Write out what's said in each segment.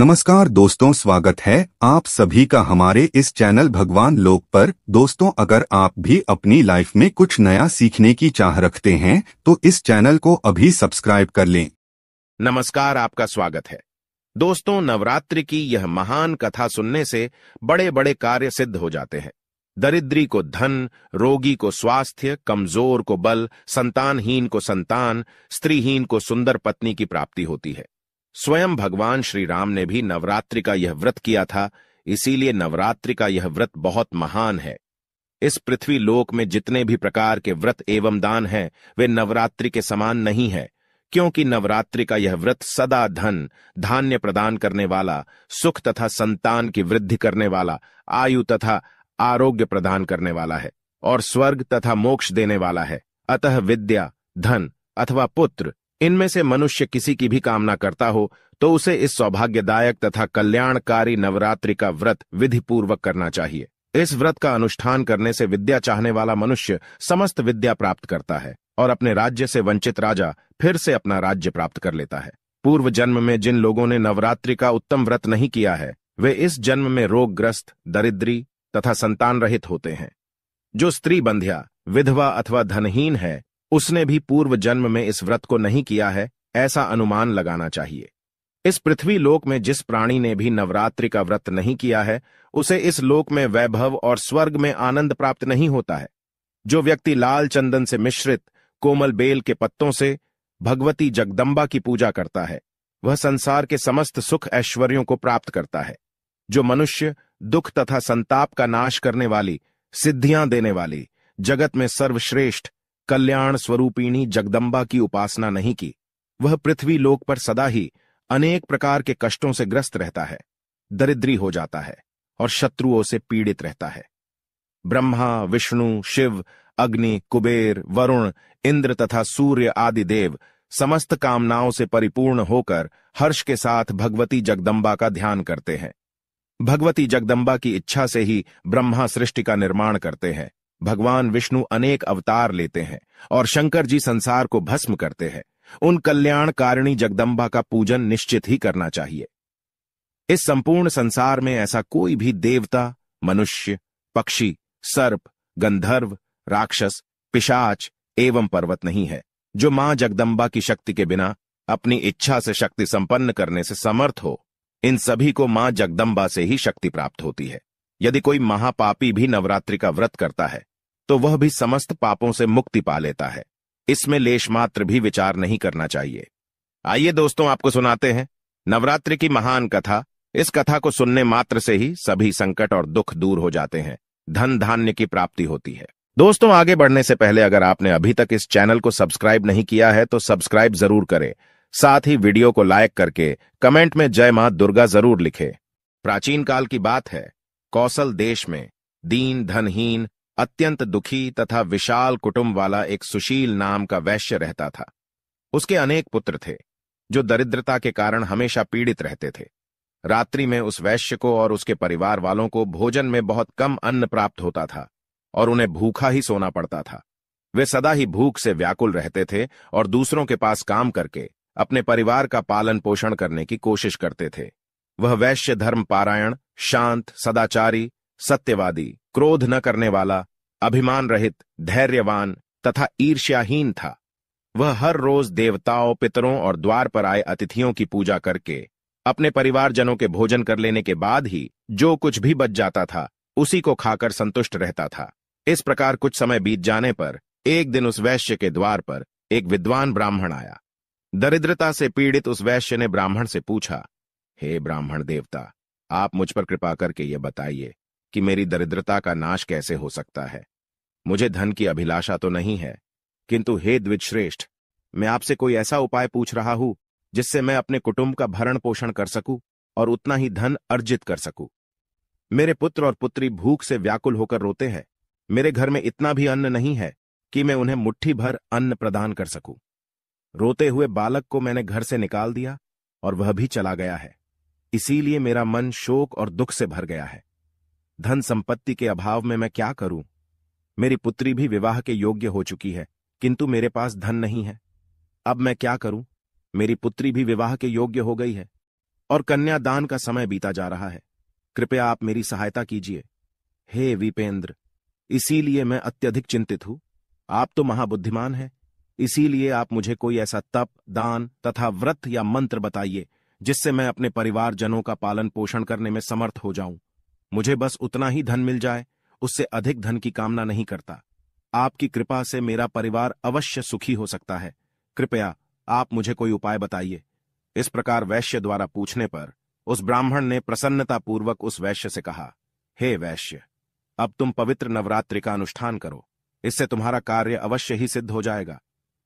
नमस्कार दोस्तों स्वागत है आप सभी का हमारे इस चैनल भगवान लोक पर दोस्तों अगर आप भी अपनी लाइफ में कुछ नया सीखने की चाह रखते हैं तो इस चैनल को अभी सब्सक्राइब कर लें नमस्कार आपका स्वागत है दोस्तों नवरात्रि की यह महान कथा सुनने से बड़े बड़े कार्य सिद्ध हो जाते हैं दरिद्री को धन रोगी को स्वास्थ्य कमजोर को बल संतानहीन को संतान स्त्रीहीन को सुंदर पत्नी की प्राप्ति होती है स्वयं भगवान श्री राम ने भी नवरात्रि का यह व्रत किया था इसीलिए नवरात्रि का यह व्रत बहुत महान है इस पृथ्वी लोक में जितने भी प्रकार के व्रत एवं दान हैं वे नवरात्रि के समान नहीं है क्योंकि नवरात्रि का यह व्रत सदा धन धान्य प्रदान करने वाला सुख तथा संतान की वृद्धि करने वाला आयु तथा आरोग्य प्रदान करने वाला है और स्वर्ग तथा मोक्ष देने वाला है अतः विद्या धन अथवा पुत्र इनमें से मनुष्य किसी की भी कामना करता हो तो उसे इस सौभाग्यदायक तथा कल्याणकारी नवरात्रि का व्रत विधिपूर्वक करना चाहिए इस व्रत का अनुष्ठान करने से विद्या चाहने वाला मनुष्य समस्त विद्या प्राप्त करता है और अपने राज्य से वंचित राजा फिर से अपना राज्य प्राप्त कर लेता है पूर्व जन्म में जिन लोगों ने नवरात्रि का उत्तम व्रत नहीं किया है वे इस जन्म में रोगग्रस्त दरिद्री तथा संतान रहित होते हैं जो स्त्री बंध्या विधवा अथवा धनहीन है उसने भी पूर्व जन्म में इस व्रत को नहीं किया है ऐसा अनुमान लगाना चाहिए इस पृथ्वी लोक में जिस प्राणी ने भी नवरात्रि का व्रत नहीं किया है उसे इस लोक में वैभव और स्वर्ग में आनंद प्राप्त नहीं होता है जो व्यक्ति लाल चंदन से मिश्रित कोमल बेल के पत्तों से भगवती जगदम्बा की पूजा करता है वह संसार के समस्त सुख ऐश्वर्यों को प्राप्त करता है जो मनुष्य दुख तथा संताप का नाश करने वाली सिद्धियां देने वाली जगत में सर्वश्रेष्ठ कल्याण स्वरूपिणी जगदम्बा की उपासना नहीं की वह पृथ्वी लोक पर सदा ही अनेक प्रकार के कष्टों से ग्रस्त रहता है दरिद्री हो जाता है और शत्रुओं से पीड़ित रहता है ब्रह्मा विष्णु शिव अग्नि कुबेर वरुण इंद्र तथा सूर्य आदि देव समस्त कामनाओं से परिपूर्ण होकर हर्ष के साथ भगवती जगदम्बा का ध्यान करते हैं भगवती जगदम्बा की इच्छा से ही ब्रह्मा सृष्टि का निर्माण करते हैं भगवान विष्णु अनेक अवतार लेते हैं और शंकर जी संसार को भस्म करते हैं उन कल्याणकारिणी जगदम्बा का पूजन निश्चित ही करना चाहिए इस संपूर्ण संसार में ऐसा कोई भी देवता मनुष्य पक्षी सर्प गंधर्व राक्षस पिशाच एवं पर्वत नहीं है जो मां जगदम्बा की शक्ति के बिना अपनी इच्छा से शक्ति संपन्न करने से समर्थ हो इन सभी को मां जगदम्बा से ही शक्ति प्राप्त होती है यदि कोई महापापी भी नवरात्रि का व्रत करता है तो वह भी समस्त पापों से मुक्ति पा लेता है इसमें लेश मात्र भी विचार नहीं करना चाहिए आइए दोस्तों आपको सुनाते हैं नवरात्रि की महान कथा इस कथा को सुनने मात्र से ही सभी संकट और दुख दूर हो जाते हैं धन धान्य की प्राप्ति होती है दोस्तों आगे बढ़ने से पहले अगर आपने अभी तक इस चैनल को सब्सक्राइब नहीं किया है तो सब्सक्राइब जरूर करें साथ ही वीडियो को लाइक करके कमेंट में जय मां दुर्गा जरूर लिखे प्राचीन काल की बात है कौशल देश में दीन धनहीन अत्यंत दुखी तथा विशाल कुटुंब वाला एक सुशील नाम का वैश्य रहता था उसके अनेक पुत्र थे जो दरिद्रता के कारण हमेशा पीड़ित रहते थे रात्रि में उस वैश्य को और उसके परिवार वालों को भोजन में बहुत कम अन्न प्राप्त होता था और उन्हें भूखा ही सोना पड़ता था वे सदा ही भूख से व्याकुल रहते थे और दूसरों के पास काम करके अपने परिवार का पालन पोषण करने की कोशिश करते थे वह वैश्य धर्म पारायण शांत सदाचारी सत्यवादी क्रोध न करने वाला अभिमान रहित धैर्यवान तथा ईर्ष्याहीन था वह हर रोज देवताओं पितरों और द्वार पर आए अतिथियों की पूजा करके अपने परिवारजनों के भोजन कर लेने के बाद ही जो कुछ भी बच जाता था उसी को खाकर संतुष्ट रहता था इस प्रकार कुछ समय बीत जाने पर एक दिन उस वैश्य के द्वार पर एक विद्वान ब्राह्मण आया दरिद्रता से पीड़ित उस वैश्य ने ब्राह्मण से पूछा हे ब्राह्मण देवता आप मुझ पर कृपा करके ये बताइए कि मेरी दरिद्रता का नाश कैसे हो सकता है मुझे धन की अभिलाषा तो नहीं है किंतु हे द्विजश्रेष्ठ मैं आपसे कोई ऐसा उपाय पूछ रहा हूं जिससे मैं अपने कुटुंब का भरण पोषण कर सकूं और उतना ही धन अर्जित कर सकूं मेरे पुत्र और पुत्री भूख से व्याकुल होकर रोते हैं मेरे घर में इतना भी अन्न नहीं है कि मैं उन्हें मुट्ठी भर अन्न प्रदान कर सकूं रोते हुए बालक को मैंने घर से निकाल दिया और वह भी चला गया है इसीलिए मेरा मन शोक और दुख से भर गया है धन संपत्ति के अभाव में मैं क्या करूं मेरी पुत्री भी विवाह के योग्य हो चुकी है किंतु मेरे पास धन नहीं है अब मैं क्या करूं मेरी पुत्री भी विवाह के योग्य हो गई है और कन्यादान का समय बीता जा रहा है कृपया आप मेरी सहायता कीजिए हे विपेंद्र इसीलिए मैं अत्यधिक चिंतित हूं आप तो महाबुद्धिमान हैं इसीलिए आप मुझे कोई ऐसा तप दान तथा व्रत या मंत्र बताइए जिससे मैं अपने परिवारजनों का पालन पोषण करने में समर्थ हो जाऊं मुझे बस उतना ही धन मिल जाए उससे अधिक धन की कामना नहीं करता आपकी कृपा से मेरा परिवार अवश्य सुखी हो सकता है कृपया आप मुझे कोई उपाय बताइए इस प्रकार वैश्य द्वारा पूछने पर उस ब्राह्मण ने प्रसन्नता पूर्वक उस वैश्य से कहा हे hey वैश्य अब तुम पवित्र नवरात्रि का अनुष्ठान करो इससे तुम्हारा कार्य अवश्य ही सिद्ध हो जाएगा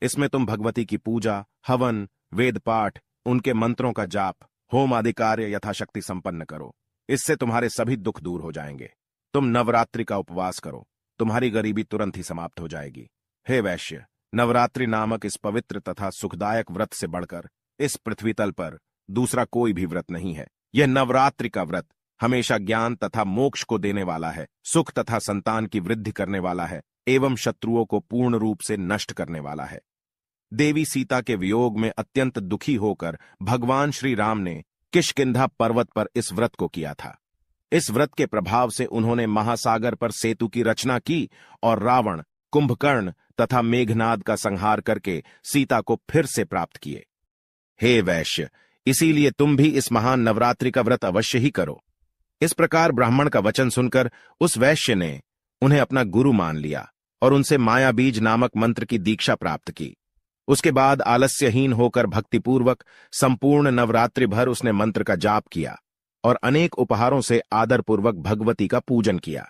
इसमें तुम भगवती की पूजा हवन वेद पाठ उनके मंत्रों का जाप होम आदि कार्य यथाशक्ति संपन्न करो इससे तुम्हारे सभी दुख दूर हो जाएंगे तुम नवरात्रि का उपवास करो तुम्हारी गरीबी तुरंत ही समाप्त हो जाएगी हे वैश्य नवरात्रि नामक इस पवित्र तथा सुखदायक व्रत से बढ़कर इस पृथ्वी तल पर दूसरा कोई भी व्रत नहीं है यह नवरात्रि का व्रत हमेशा ज्ञान तथा मोक्ष को देने वाला है सुख तथा संतान की वृद्धि करने वाला है एवं शत्रुओं को पूर्ण रूप से नष्ट करने वाला है देवी सीता के वियोग में अत्यंत दुखी होकर भगवान श्री राम ने किशकिंधा पर्वत पर इस व्रत को किया था इस व्रत के प्रभाव से उन्होंने महासागर पर सेतु की रचना की और रावण कुंभकर्ण तथा मेघनाद का संहार करके सीता को फिर से प्राप्त किए हे वैश्य इसीलिए तुम भी इस महान नवरात्रि का व्रत अवश्य ही करो इस प्रकार ब्राह्मण का वचन सुनकर उस वैश्य ने उन्हें अपना गुरु मान लिया और उनसे माया बीज नामक मंत्र की दीक्षा प्राप्त की उसके बाद आलस्यहीन होकर भक्तिपूर्वक संपूर्ण नवरात्रि भर उसने मंत्र का जाप किया और अनेक उपहारों से आदरपूर्वक भगवती का पूजन किया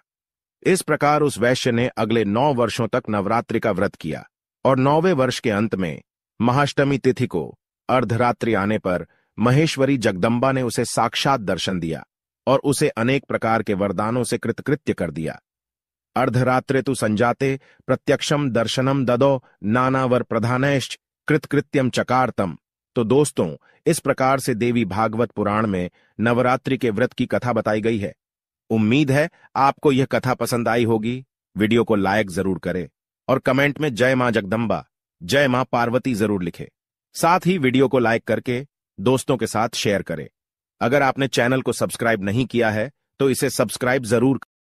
इस प्रकार उस वैश्य ने अगले नौ वर्षों तक नवरात्रि का व्रत किया और नौवे वर्ष के अंत में महाष्टमी तिथि को अर्धरात्रि आने पर महेश्वरी जगदम्बा ने उसे साक्षात दर्शन दिया और उसे अनेक प्रकार के वरदानों से कृतकृत्य कर दिया अर्धरात्रे तु संजाते प्रत्यक्षम दर्शनम ददो नानावर प्रधानैश्च कृतकृत्यम चकारतम तो दोस्तों इस प्रकार से देवी भागवत पुराण में नवरात्रि के व्रत की कथा बताई गई है उम्मीद है आपको यह कथा पसंद आई होगी वीडियो को लाइक जरूर करें और कमेंट में जय मां जगदम्बा जय मां पार्वती जरूर लिखें साथ ही वीडियो को लाइक करके दोस्तों के साथ शेयर करें अगर आपने चैनल को सब्सक्राइब नहीं किया है तो इसे सब्सक्राइब जरूर